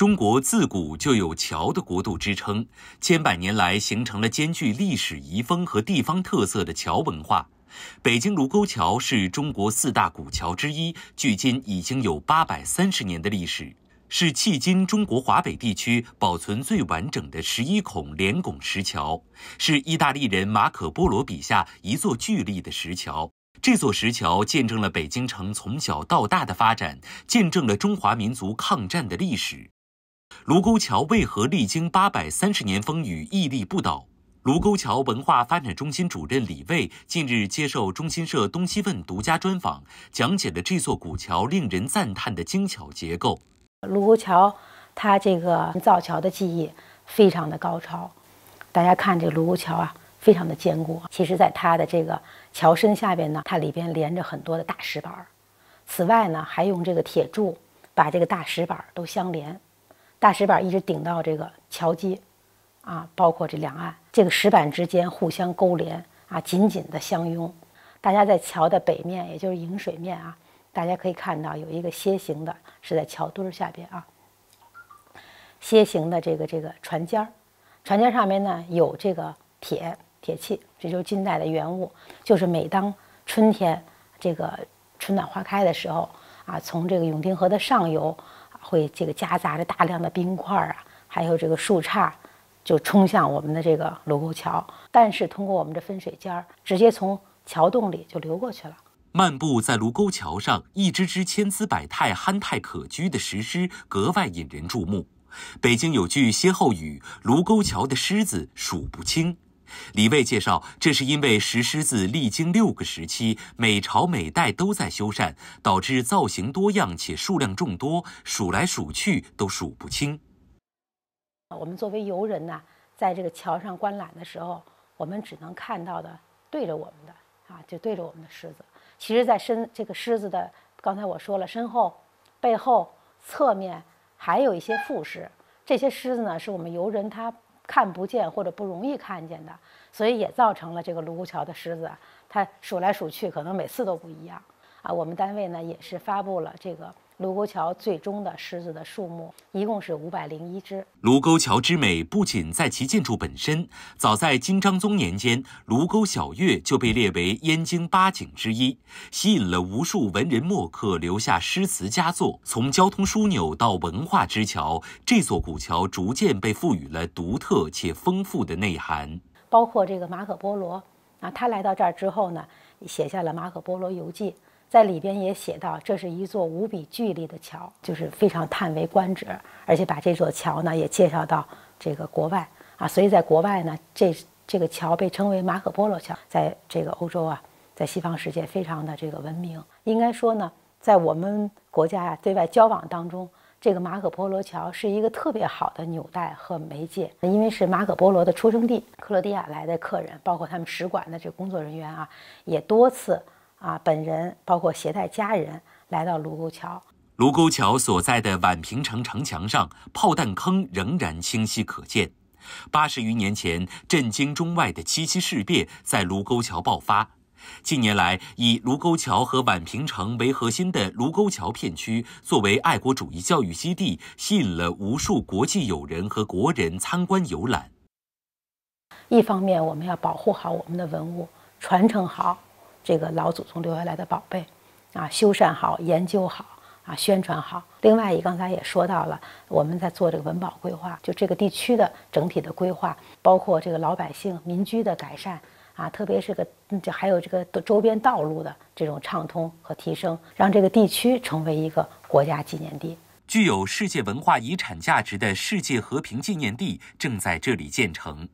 中国自古就有“桥的国度”之称，千百年来形成了兼具历史遗风和地方特色的桥文化。北京卢沟桥是中国四大古桥之一，距今已经有八百三十年的历史，是迄今中国华北地区保存最完整的十一孔连拱石桥，是意大利人马可·波罗笔下一座巨力的石桥。这座石桥见证了北京城从小到大的发展，见证了中华民族抗战的历史。卢沟桥为何历经八百三十年风雨屹立不倒？卢沟桥文化发展中心主任李卫近日接受中新社东西问独家专访，讲解了这座古桥令人赞叹的精巧结构。卢沟桥，它这个造桥的技艺非常的高超。大家看这卢沟桥啊，非常的坚固。其实，在它的这个桥身下边呢，它里边连着很多的大石板。此外呢，还用这个铁柱把这个大石板都相连。大石板一直顶到这个桥基，啊，包括这两岸，这个石板之间互相勾连，啊，紧紧的相拥。大家在桥的北面，也就是迎水面啊，大家可以看到有一个楔形的，是在桥墩下边啊，楔形的这个这个船尖儿，船尖上面呢有这个铁铁器，这就是近代的原物。就是每当春天，这个春暖花开的时候，啊，从这个永定河的上游。会这个夹杂着大量的冰块啊，还有这个树杈，就冲向我们的这个卢沟桥。但是通过我们这分水尖儿，直接从桥洞里就流过去了。漫步在卢沟桥上，一只只千姿百态、憨态可掬的石狮格外引人注目。北京有句歇后语：“卢沟桥的狮子，数不清。”李卫介绍，这是因为石狮子历经六个时期，每朝每代都在修缮，导致造型多样且数量众多，数来数去都数不清。我们作为游人呢，在这个桥上观览的时候，我们只能看到的对着我们的啊，就对着我们的狮子。其实，在身这个狮子的，刚才我说了，身后、背后、侧面，还有一些副狮。这些狮子呢，是我们游人他。看不见或者不容易看见的，所以也造成了这个卢沟桥的狮子，它数来数去可能每次都不一样啊。我们单位呢也是发布了这个。卢沟桥最终的狮子的数目一共是五百零一只。卢沟桥之美不仅在其建筑本身，早在金章宗年间，卢沟晓月就被列为燕京八景之一，吸引了无数文人墨客留下诗词佳作。从交通枢纽到文化之桥，这座古桥逐渐被赋予了独特且丰富的内涵。包括这个马可波罗啊，他来到这儿之后呢，写下了《马可波罗游记》。在里边也写到，这是一座无比巨力的桥，就是非常叹为观止，而且把这座桥呢也介绍到这个国外啊。所以在国外呢，这这个桥被称为马可波罗桥，在这个欧洲啊，在西方世界非常的这个闻名。应该说呢，在我们国家呀，对外交往当中，这个马可波罗桥是一个特别好的纽带和媒介，因为是马可波罗的出生地，克罗地亚来的客人，包括他们使馆的这个工作人员啊，也多次。啊，本人包括携带家人来到卢沟桥。卢沟桥所在的宛平城城墙上，炮弹坑仍然清晰可见。八十余年前，震惊中外的七七事变在卢沟桥爆发。近年来，以卢沟桥和宛平城为核心的卢沟桥片区，作为爱国主义教育基地，吸引了无数国际友人和国人参观游览。一方面，我们要保护好我们的文物，传承好。这个老祖宗留下来的宝贝，啊，修缮好、研究好、啊，宣传好。另外，刚才也说到了，我们在做这个文保规划，就这个地区的整体的规划，包括这个老百姓民居的改善，啊，特别是个这还有这个周边道路的这种畅通和提升，让这个地区成为一个国家纪念地，具有世界文化遗产价值的世界和平纪念地正在这里建成。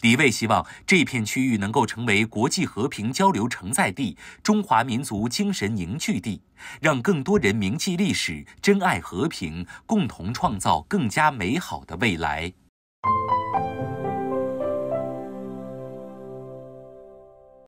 李卫希望这片区域能够成为国际和平交流承载地、中华民族精神凝聚地，让更多人铭记历史、珍爱和平，共同创造更加美好的未来。